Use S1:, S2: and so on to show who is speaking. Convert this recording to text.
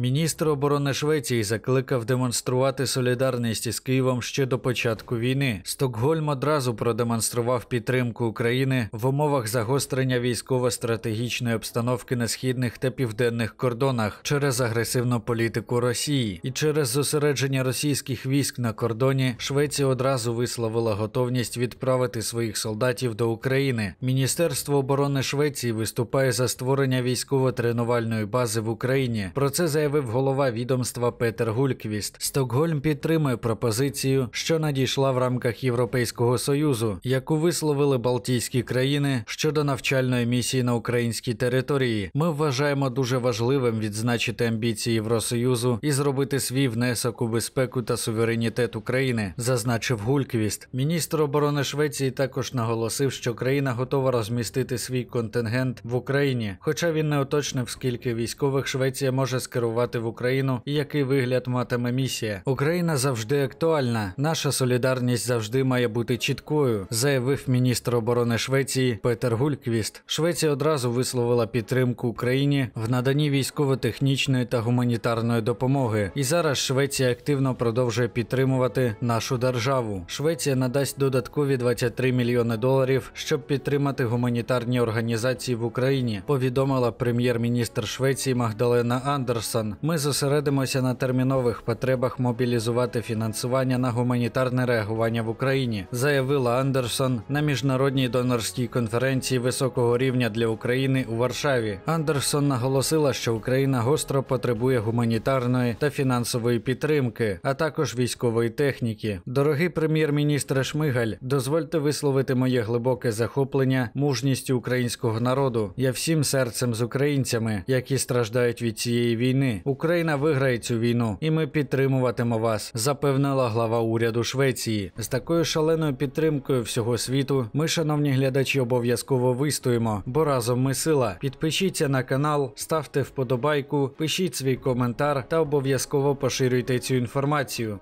S1: Міністр оборони Швеції закликав демонструвати солідарність із Києвом ще до початку війни. Стокгольм одразу продемонстрував підтримку України в умовах загострення військово-стратегічної обстановки на східних та південних кордонах через агресивну політику Росії і через зосередження російських військ на кордоні Швеція одразу висловила готовність відправити своїх солдатів до України. Міністерство оборони Швеції виступає за створення військово-тренувальної бази в Україні. Про це заявляє заявив голова відомства Петер Гульквіст. Стокгольм підтримує пропозицію, що надійшла в рамках Європейського союзу, яку висловили Балтійські країни щодо навчальної місії на українській території. Ми вважаємо дуже важливим відзначити амбіції Євросоюзу і зробити свій внесок у безпеку та суверенітет України, зазначив Гульквіст. Міністр оборони Швеції також наголосив, що країна готова розмістити свій контингент в Україні, хоча він не уточнив, скільки військових Швеція може скерувати працювати в Україну і який вигляд матиме місія. Україна завжди актуальна. Наша солідарність завжди має бути чіткою, заявив міністр оборони Швеції Петер Гульквіст. Швеція одразу висловила підтримку Україні в наданні військово-технічної та гуманітарної допомоги. І зараз Швеція активно продовжує підтримувати нашу державу. Швеція надасть додаткові 23 мільйони доларів, щоб підтримати гуманітарні організації в Україні. Повідомила прем'єр-міністр Швеції Магдалена Андерсон ми зосередимося на термінових потребах мобілізувати фінансування на гуманітарне реагування в Україні, заявила Андерсон на міжнародній донорській конференції високого рівня для України у Варшаві. Андерсон наголосила, що Україна гостро потребує гуманітарної та фінансової підтримки, а також військової техніки. Дорогий прем'єр-міністр Шмигаль, дозвольте висловити моє глибоке захоплення мужністю українського народу. Я всім серцем з українцями, які страждають від цієї війни. Україна виграє цю війну, і ми підтримуватимо вас, запевнила глава уряду Швеції. З такою шаленою підтримкою всього світу. Ми, шановні глядачі, обов'язково вистоїмо, бо разом ми сила. Підпишіться на канал, ставте вподобайку, пишіть свій коментар та обов'язково поширюйте цю інформацію.